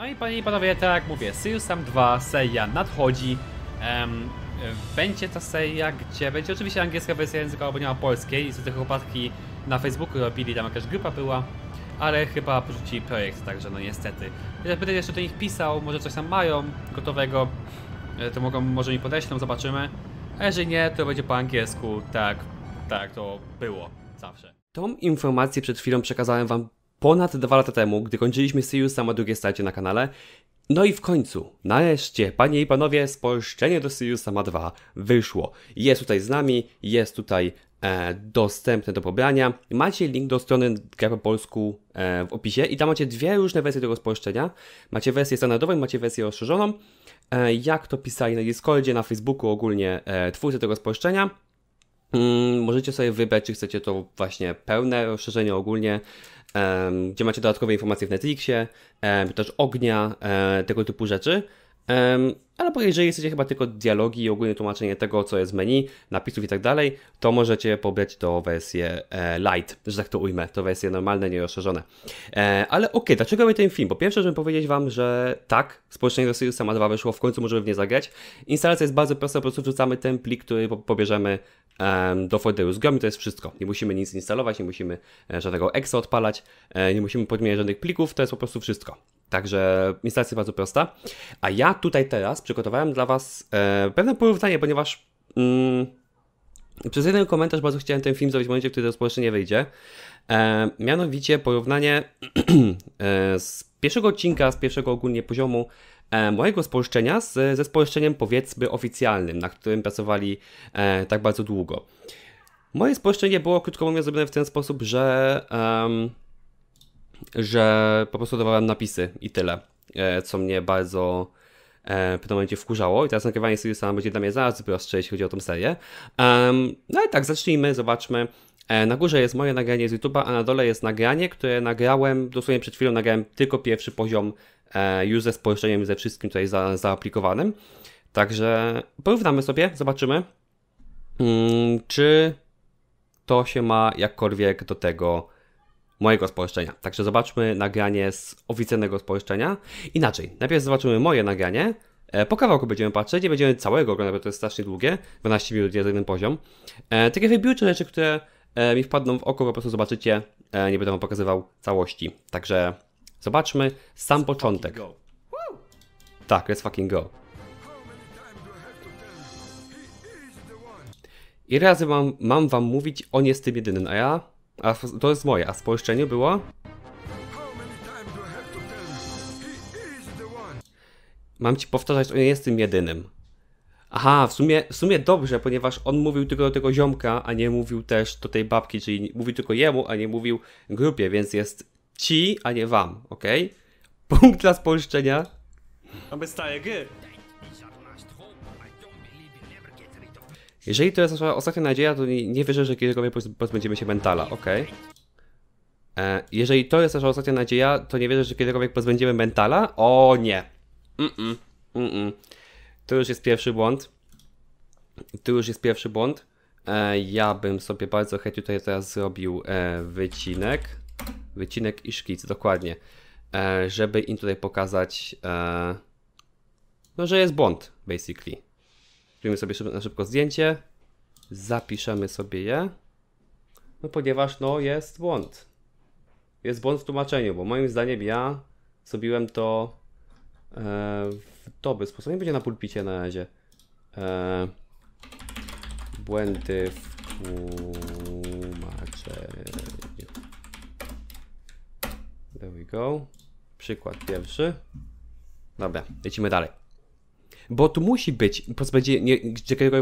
No i panie i panowie, tak jak mówię, Serious Sam 2 seria nadchodzi. Um, będzie to seria, gdzie będzie oczywiście angielska wersja języka, bo nie ma polskiej. te chłopaki na Facebooku robili, tam jakaś grupa była, ale chyba porzucili projekt, także no niestety. Ja będę jeszcze do nich pisał, może coś tam mają gotowego, e, to mogą, może mi podeślą, zobaczymy. A jeżeli nie, to będzie po angielsku, tak, tak to było zawsze. Tą informację przed chwilą przekazałem wam ponad dwa lata temu, gdy kończyliśmy Siriusa ma drugie starcie na kanale. No i w końcu, nareszcie, panie i panowie, spojrzenie do Siriusa ma 2 wyszło. Jest tutaj z nami, jest tutaj e, dostępne do pobrania. Macie link do strony Gra po polsku e, w opisie i tam macie dwie różne wersje tego spojrzenia. Macie wersję standardową, macie wersję rozszerzoną. E, jak to pisali na Discordzie, na Facebooku ogólnie e, twórcy tego spojrzenia. Hmm, możecie sobie wybrać, czy chcecie to właśnie pełne rozszerzenie ogólnie, gdzie macie dodatkowe informacje w Netflixie, też ognia, e, tego typu rzeczy ale jeżeli chcecie chyba tylko dialogi i ogólne tłumaczenie tego, co jest w menu, napisów i tak dalej, to możecie pobrać to wersję e, light, że tak to ujmę, to wersje normalne, nierozszerzone. E, ale okej, okay, dlaczego my ten film? Po pierwsze, żebym powiedzieć Wam, że tak, społeczność Rosyjus sama 2 wyszło, w końcu możemy w nie zagrać. Instalacja jest bardzo prosta, po prostu wrzucamy ten plik, który pobierzemy do folderu z grami, to jest wszystko. Nie musimy nic instalować, nie musimy e, żadnego exa odpalać, nie musimy podmieniać żadnych plików, to jest po prostu wszystko. Także instalacja bardzo prosta. A ja tutaj teraz przygotowałem dla Was e, pewne porównanie, ponieważ mm, przez jeden komentarz bardzo chciałem ten film zrobić w momencie, kiedy to społeczenie wyjdzie. E, mianowicie porównanie e, z pierwszego odcinka, z pierwszego ogólnie poziomu e, mojego spolszczenia z, ze spolszczeniem powiedzmy oficjalnym, na którym pracowali e, tak bardzo długo. Moje spolszczenie było, krótko mówiąc, zrobione w ten sposób, że um, że po prostu dawałem napisy i tyle, e, co mnie bardzo e, w pewnym momencie wkurzało i teraz nagrywanie Siriusa będzie dla mnie zaraz prostsze, jeśli chodzi o tę serię. Um, no i tak, zacznijmy, zobaczmy. E, na górze jest moje nagranie z YouTube'a, a na dole jest nagranie, które nagrałem, dosłownie przed chwilą nagrałem tylko pierwszy poziom już ze spolszczeniem, ze wszystkim tutaj za, zaaplikowanym. Także porównamy sobie, zobaczymy, mm, czy to się ma jakkolwiek do tego mojego spolszczenia. Także zobaczmy nagranie z oficjalnego spolszczenia. Inaczej, najpierw zobaczymy moje nagranie, e, po kawałku będziemy patrzeć, nie będziemy całego oglądać, bo to jest strasznie długie, 12 minut jest jeden poziom. E, takie wybiórcze rzeczy, które e, mi wpadną w oko, po prostu zobaczycie, e, nie będę wam pokazywał całości. Także zobaczmy sam początek. Tak, let's fucking go. I razy mam, mam wam mówić, on jest tym jedynym, a ja a to jest moje, a spolszczenie było? Mam ci powtarzać, on jest tym jedynym. Aha, w sumie, w sumie dobrze, ponieważ on mówił tylko do tego ziomka, a nie mówił też do tej babki, czyli mówił tylko jemu, a nie mówił grupie, więc jest ci, a nie wam, ok? Punkt dla spolszczenia. Aby staje gry. Jeżeli to jest nasza ostatnia nadzieja, to nie, nie wierzę, że kiedykolwiek pozbędziemy się mentala, okej. Okay. E, jeżeli to jest nasza ostatnia nadzieja, to nie wierzę, że kiedykolwiek pozbędziemy mentala? O nie. Mm -mm, mm -mm. To już jest pierwszy błąd. To już jest pierwszy błąd. E, ja bym sobie bardzo chętnie tutaj teraz zrobił e, wycinek. Wycinek i szkic, dokładnie. E, żeby im tutaj pokazać, e, no, że jest błąd, basically. Zrobimy sobie na szybko zdjęcie. Zapiszemy sobie je. No ponieważ no jest błąd. Jest błąd w tłumaczeniu, bo moim zdaniem ja zrobiłem to e, w dobry sposób. Nie będzie na pulpicie na razie. E, błędy w tłumaczeniu. There we go. Przykład pierwszy. Dobra, lecimy dalej. Bo tu musi być, pozbędzie, nie,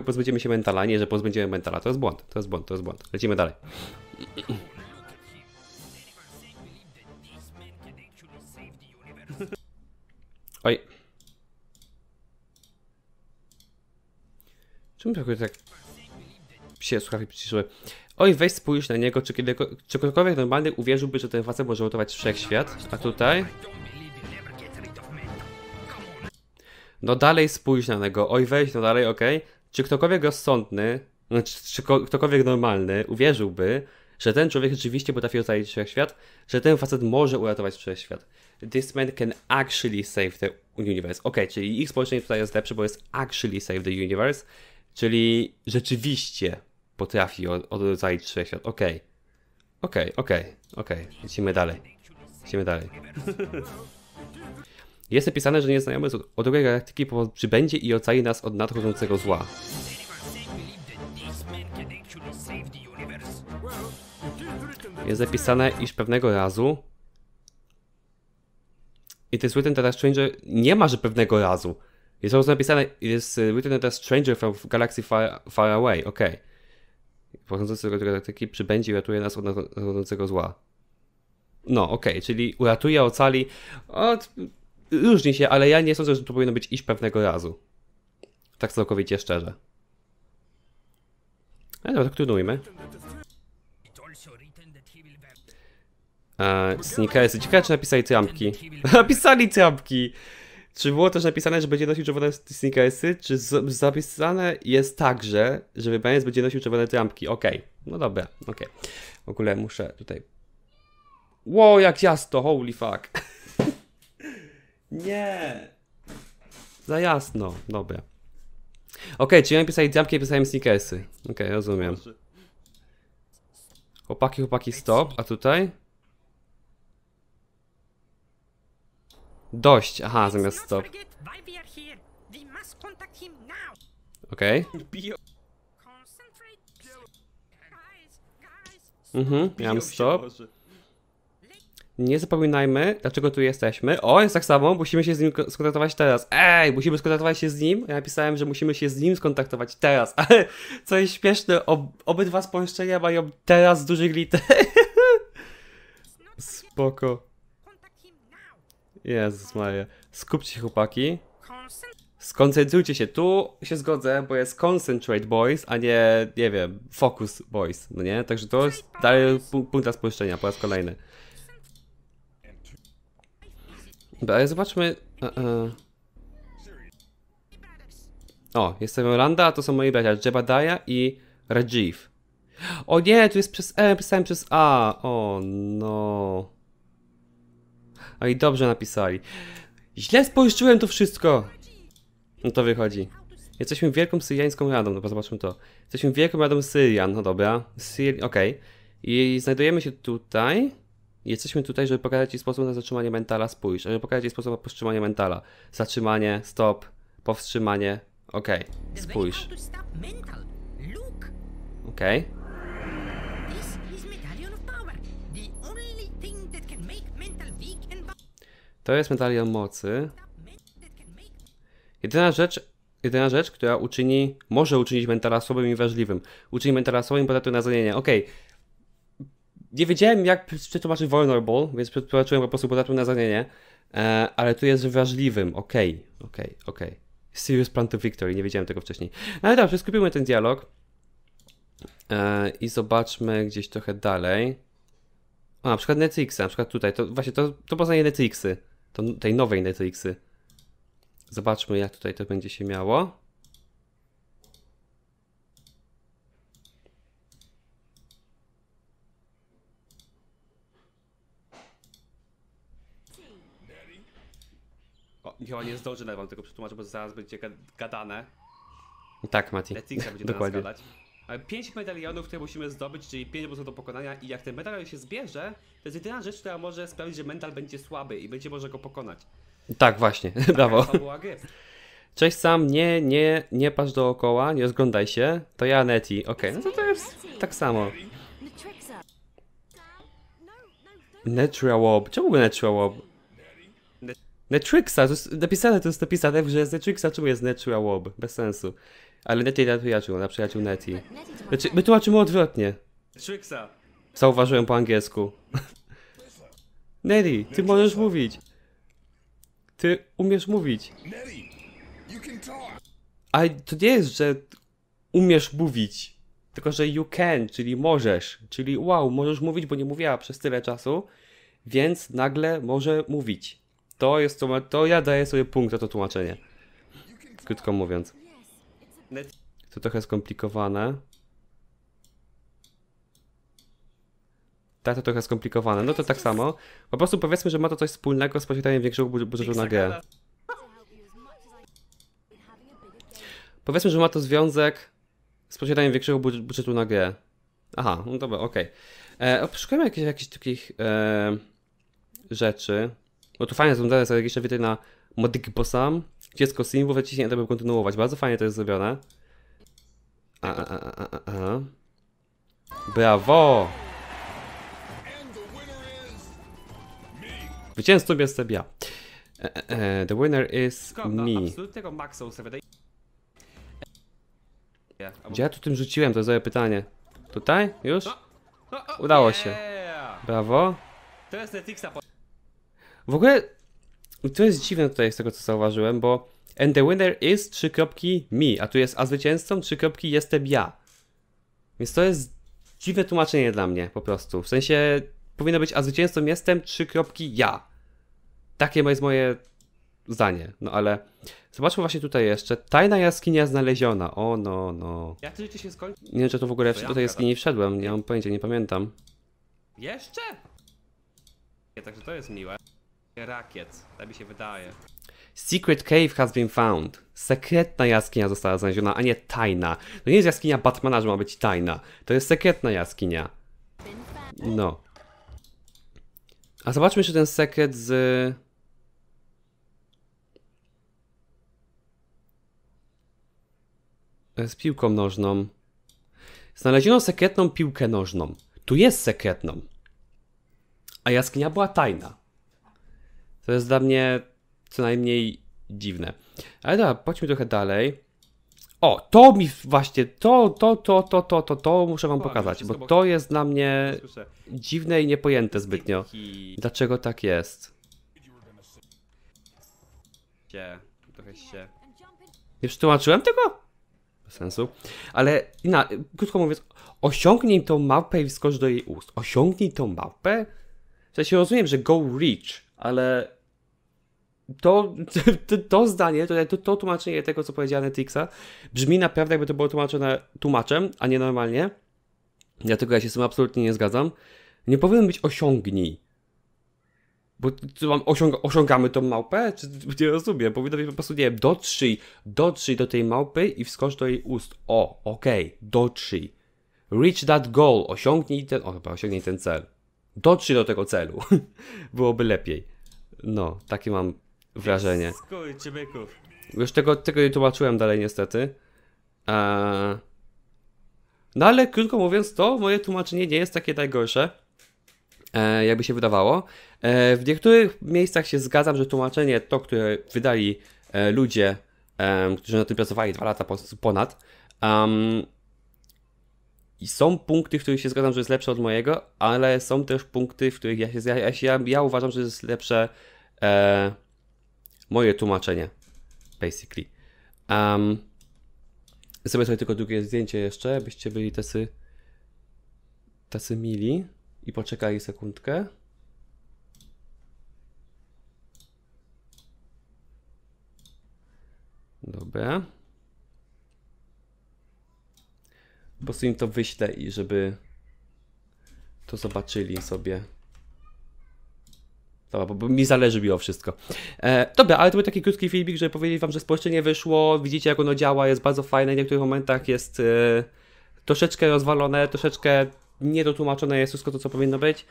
pozbędziemy się mentala, nie, że pozbędziemy mentala, to jest błąd, to jest błąd, to jest błąd. Lecimy dalej. Oj. Czemu tak się słuchawki przyciszyły? Oj, weź spójrz na niego, czy, kiedy, czy ktokolwiek normalny uwierzyłby, że ten facet może uratować wszechświat? A tutaj no dalej spójrz na niego, oj weź, no dalej, okej. Okay. Czy ktokolwiek rozsądny, znaczy, czy, ktokolwiek normalny uwierzyłby, że ten człowiek rzeczywiście potrafi ocalić wszechświat, że ten facet może uratować wszechświat. This man can actually save the universe. Ok, czyli ich spojrzenie tutaj jest lepsze, bo jest actually save the universe, czyli rzeczywiście potrafi ocalić wszechświat. Ok, ok, ok, ok. Idziemy dalej. Idziemy dalej. Jest napisane, że nieznajomy od drugiej galaktyki przybędzie i ocali nas od nadchodzącego zła. Jest zapisane, iż pewnego razu... to jest written that a stranger... Nie ma, że pewnego razu. Jest po napisane, it is written that a stranger from galaxy far, far away. ok. Pochodzący drugiej galaktyki przybędzie i ratuje nas od nadchodzącego zła. No, okej, czyli uratuje, ocali... Od różni się, ale ja nie sądzę, że to powinno być iść pewnego razu. Tak całkowicie szczerze. No dobra, to klonujmy. Eee, sneakersy. Ciekawe, czy napisali trampki. napisali trampki! Czy było też napisane, że będzie nosił czerwone sneakersy? Czy zapisane jest także, że wybraniec będzie nosił czerwone trampki? Okej, okay. no dobra, okej. Okay. W ogóle muszę tutaj... Wow, jak jasno, holy fuck! Nie! Za jasno, dobra. Okej, okay, czyli oni pisać jumpki, ja pisałem sneakersy. Okej, okay, rozumiem. Chłopaki, chłopaki, stop. A tutaj? Dość. Aha, zamiast stop. Okej. Okay. Mhm, miałem stop nie zapominajmy, dlaczego tu jesteśmy. O, jest tak samo, musimy się z nim skontaktować teraz. Ej, musimy skontaktować się z nim. Ja napisałem, że musimy się z nim skontaktować teraz, ale co jest śmieszne, ob obydwa spojrzenia mają teraz duży gliter. Spoko. Jezus Maria. Skupcie się chłopaki. Skoncentrujcie się. Tu się zgodzę, bo jest Concentrate Boys, a nie, nie wiem, Focus Boys, no nie? Także to jest dalej punkt spojrzenia po raz kolejny. Ale zobaczmy... E, e. O, jestem Randa, a to są moi bracia Jebadiah i Rajiv. O nie, tu jest przez E, pisałem przez A. O no. A i dobrze napisali. Źle spojrzyłem to wszystko. No to wychodzi. Jesteśmy wielką syriańską radą, dobra, zobaczmy to. Jesteśmy wielką radą Syrian, no dobra. Syr... okej. Okay. I znajdujemy się tutaj. Jesteśmy tutaj, żeby pokazać Ci sposób na zatrzymanie mentala, spójrz, żeby pokazać Ci sposób na powstrzymanie mentala. Zatrzymanie, stop, powstrzymanie, ok, spójrz. Ok. To jest medalion mocy. Jedyna rzecz, jedyna rzecz, która uczyni, może uczynić mentala słabym i wrażliwym. Uczyni mentala słabym podatku na zranienie. Okej, okay nie wiedziałem, jak przetłumaczyć vulnerable, więc przetłumaczyłem po prostu podatnym na E, ale tu jest wrażliwym. Okej, okay, okej, okay, okej. Okay. Serious plan to victory, nie wiedziałem tego wcześniej. No ale dobrze, skupimy ten dialog. E, I zobaczmy gdzieś trochę dalej. O, na przykład Netflix, na przykład tutaj. To właśnie to, to poznaje Netflixy. To, tej nowej Netflixy. Zobaczmy, jak tutaj to będzie się miało. Chyba nie zdążę nawet wam tego przetłumaczyć, bo zaraz będzie gadane. Tak, Mati. Letinka będzie Dokładnie. teraz gadać. 5 medalionów, które musimy zdobyć, czyli 5 są do pokonania i jak ten medalion się zbierze, to jest jedyna rzecz, która może sprawić, że mental będzie słaby i będzie może go pokonać. Tak, właśnie, Taka brawo. Cześć Sam, nie, nie, nie patrz dookoła, nie rozglądaj się, to ja Neti. Okej, okay, no to to jest tak samo. Netriawob, czemu Netriawob? Netflixa, to jest napisane, to jest napisane, że jest Netflixa, czemu jest Netria Wob? Bez sensu. Ale Nettie na przyjaciół, na przyjaciół Nettie. Znaczy, my tłumaczymy odwrotnie. Netflixa. Zauważyłem po angielsku. Nettie, ty możesz mówić. Ty umiesz mówić. Ale to nie jest, że umiesz mówić, tylko że you can, czyli możesz. Czyli wow, możesz mówić, bo nie mówiła przez tyle czasu, więc nagle może mówić to jest to, to ja daję sobie punkt za to tłumaczenie. Krótko mówiąc. To trochę skomplikowane. Tak, to trochę skomplikowane. No to tak samo. Po prostu powiedzmy, że ma to coś wspólnego z posiadaniem większego budżetu na G. Powiedzmy, że ma to związek z posiadaniem większego budżetu na G. Aha, no dobra, okej. Okay. E, jakichś takich e, rzeczy. Bo tu fajnie związane strategiczne wydaje na modyki bossam, dziecko simów, wyciśnięte, by kontynuować. Bardzo fajnie to jest zrobione. A, a, a, a, a. Brawo! Zwycięzcą jestem ja. E, e, e, the winner is me. Gdzie ja tu tym rzuciłem? To jest moje pytanie. Tutaj? Już? Udało się. Brawo. To jest Netflixa. W ogóle, to jest dziwne tutaj z tego, co zauważyłem, bo and the winner is, trzy kropki, me, a tu jest a zwycięzcą, trzy kropki, jestem ja. Więc to jest dziwne tłumaczenie dla mnie, po prostu. W sensie, powinno być a zwycięzcą jestem, trzy kropki, ja. Takie jest moje zdanie, no ale zobaczmy właśnie tutaj jeszcze. Tajna jaskinia znaleziona. O no, no. Jak to życie się skończy? Nie wiem, czy to w ogóle to do tej jaskini wszedłem, nie mam pojęcia, nie pamiętam. Jeszcze? Nie, także to jest miłe rakiet. Tak mi się wydaje. Secret cave has been found. Sekretna jaskinia została znaleziona, a nie tajna. To nie jest jaskinia Batmana, że ma być tajna. To jest sekretna jaskinia. No. A zobaczmy jeszcze ten sekret z... Z piłką nożną. Znaleziono sekretną piłkę nożną. Tu jest sekretną. A jaskinia była tajna. To jest dla mnie co najmniej dziwne. Ale dobra, chodźmy trochę dalej. O, to mi właśnie, to, to, to, to, to, to, to muszę wam pokazać, bo to jest dla mnie dziwne i niepojęte zbytnio. Dlaczego tak jest? Gdzie? Trochę się... Nie przetłumaczyłem tego? Bez sensu. Ale, na, krótko mówiąc, osiągnij tą małpę i wskocz do jej ust. Osiągnij tą małpę? W sensie rozumiem, że go reach, ale to, to, to, zdanie, to, to tłumaczenie tego, co powiedziała Netixa, brzmi naprawdę, jakby to było tłumaczone tłumaczem, a nie normalnie. Dlatego ja się z tym absolutnie nie zgadzam. Nie powinien być osiągnij. Bo co mam, osiąg osiągamy tą małpę? Czy, nie rozumiem. Powinno być po prostu, nie wiem, dotrzyj, dotrzyj do tej małpy i wskocz do jej ust. O, okej, okay, dotrzyj. Reach that goal. Osiągnij ten, o chyba, osiągnij ten cel. Dotrzyj do tego celu. Byłoby lepiej. No, takie mam wrażenie. Już tego, tego nie tłumaczyłem dalej niestety. Eee... No ale krótko mówiąc, to moje tłumaczenie nie jest takie najgorsze, e, jakby się wydawało. E, w niektórych miejscach się zgadzam, że tłumaczenie to, które wydali e, ludzie, e, którzy na tym pracowali dwa lata ponad, um, i są punkty, w których się zgadzam, że jest lepsze od mojego, ale są też punkty, w których ja się, ja, ja, ja uważam, że jest lepsze e, moje tłumaczenie, basically. Um, sobie sobie tylko drugie zdjęcie jeszcze, byście byli tacy, tacy mili i poczekali sekundkę. Dobra. Po prostu im to wyślę i żeby to zobaczyli sobie. Dobra, bo mi zależy mimo wszystko. E, dobra, ale to był taki krótki filmik, żeby powiedzieć wam, że społeczenie wyszło, widzicie jak ono działa, jest bardzo fajne, w niektórych momentach jest e, troszeczkę rozwalone, troszeczkę niedotłumaczone jest wszystko to, co powinno być,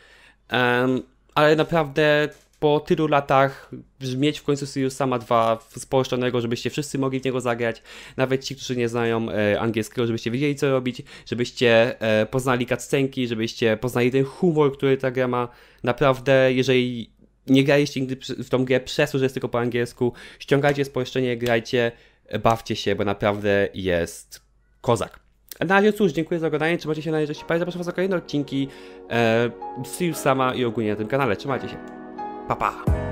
e, ale naprawdę po tylu latach mieć w końcu Sirius sama 2 spolszczonego, żebyście wszyscy mogli w niego zagrać, nawet ci, którzy nie znają e, angielskiego, żebyście wiedzieli co robić, żebyście e, poznali cutscenki, żebyście poznali ten humor, który ta gra ma. Naprawdę, jeżeli nie graliście nigdy w tą grę przez to, że jest tylko po angielsku, ściągajcie spojrzenie, grajcie, bawcie się, bo naprawdę jest kozak. na razie cóż, dziękuję za oglądanie, trzymajcie się na razie, zapraszam was na kolejne odcinki e, see you Sama i ogólnie na tym kanale, trzymajcie się, pa pa!